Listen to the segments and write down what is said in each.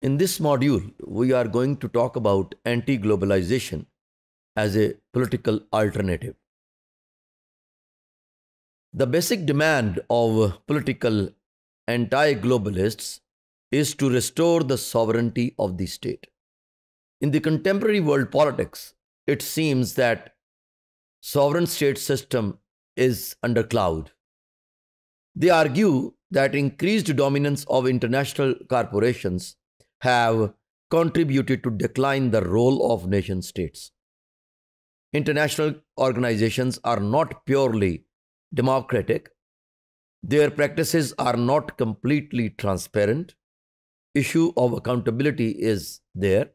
In this module, we are going to talk about anti globalization as a political alternative. The basic demand of political anti globalists is to restore the sovereignty of the state. In the contemporary world politics, it seems that sovereign state system is under cloud. They argue that increased dominance of international corporations have contributed to decline the role of nation states. International organizations are not purely democratic. Their practices are not completely transparent. Issue of accountability is there.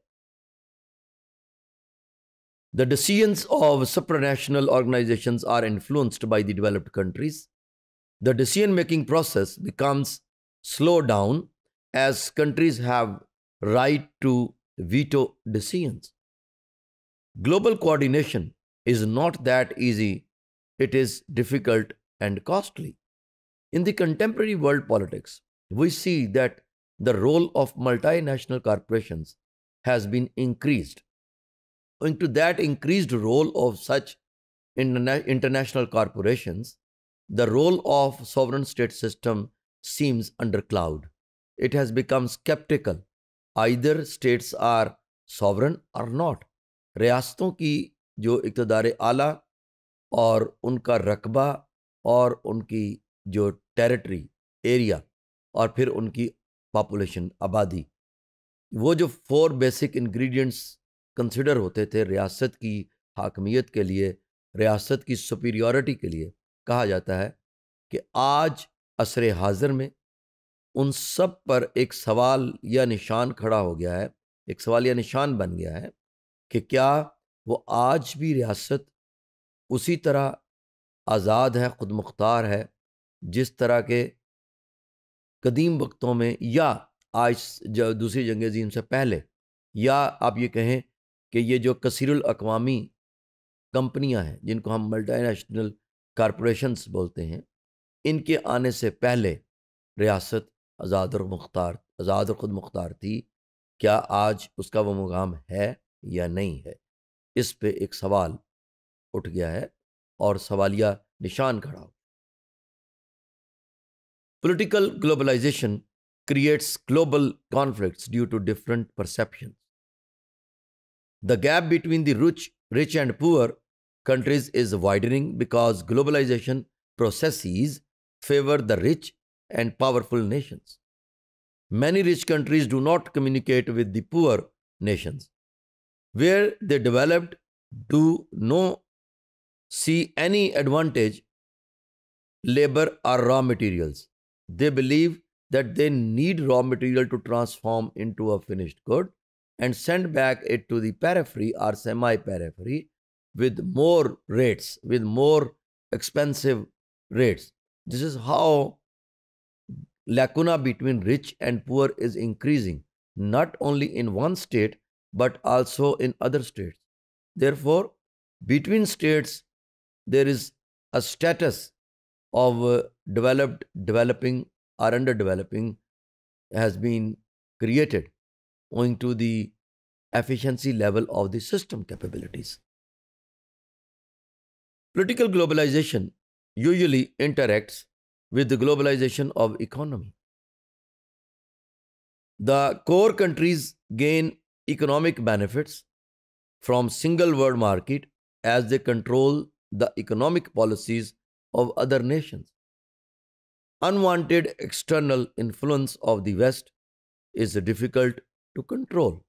The decisions of supranational organizations are influenced by the developed countries. The decision making process becomes slowed down as countries have right to veto decisions. Global coordination is not that easy, it is difficult and costly. In the contemporary world politics, we see that the role of multinational corporations has been increased. Owing to that increased role of such interna international corporations, the role of sovereign state system seems under cloud. It has become skeptical either states are sovereign और not रियासतों की जो इकतदार आला और उनका रकबा और उनकी जो टेरिटरी एरिया और फिर उनकी पॉपुलेशन आबादी वो जो फोर बेसिक इंग्रेडिएंट्स कंसिडर होते थे रियासत की हाकमियत के लिए रियासत की सुपीरियरिटी के लिए कहा जाता है कि आज असर हाजिर में उन सब पर एक सवाल या निशान खड़ा हो गया है एक सवाल या निशान बन गया है कि क्या वो आज भी रियासत उसी तरह आज़ाद है ख़ुद मुख्तार है जिस तरह के कदीम वक्तों में या आज दूसरी जंग अजीम से पहले या आप ये कहें कि ये जो कसरल अकवामी कंपनियां हैं जिनको हम मल्टीनेशनल कॉरपोरेशंस बोलते हैं इनके आने से पहले रियासत आज़ाद और मुख्तार आज़ाद और ख़ुद मुख्तार थी क्या आज उसका वो मुकाम है या नहीं है इस पर एक सवाल उठ गया है और सवालिया निशान खड़ा हो political globalization creates global conflict due to different perception the gap between the rich rich and poor countries is widening because globalization process favour the rich and powerful nations. Many rich countries do not communicate with the poor nations. Where they developed, do no see any advantage, labor or raw materials. They believe that they need raw material to transform into a finished good and send back it to the periphery or semi periphery with more rates, with more expensive rates. This is how lacuna between rich and poor is increasing, not only in one state, but also in other states. Therefore, between states, there is a status of uh, developed, developing, or underdeveloping has been created owing to the efficiency level of the system capabilities. Political globalization usually interacts with the globalization of economy. The core countries gain economic benefits from single world market as they control the economic policies of other nations. Unwanted external influence of the West is difficult to control.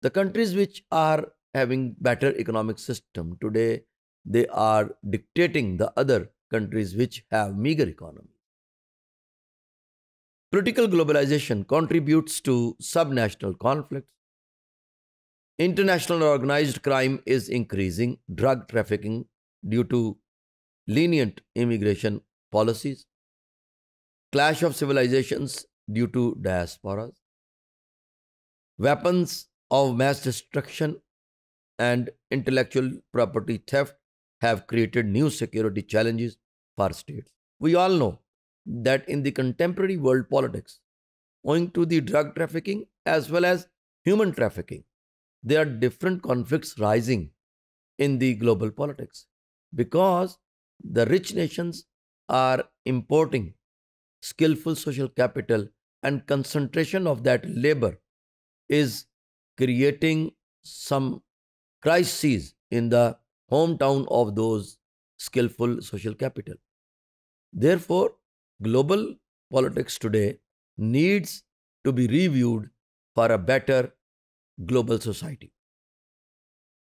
The countries which are having better economic system today, they are dictating the other countries which have meager economy. Political globalization contributes to subnational conflicts. International organized crime is increasing, drug trafficking due to lenient immigration policies, clash of civilizations due to diasporas, weapons of mass destruction and intellectual property theft have created new security challenges far states. We all know that in the contemporary world politics, owing to the drug trafficking as well as human trafficking, there are different conflicts rising in the global politics because the rich nations are importing skillful social capital and concentration of that labor is creating some crises in the hometown of those skillful social capital. Therefore, global politics today needs to be reviewed for a better global society.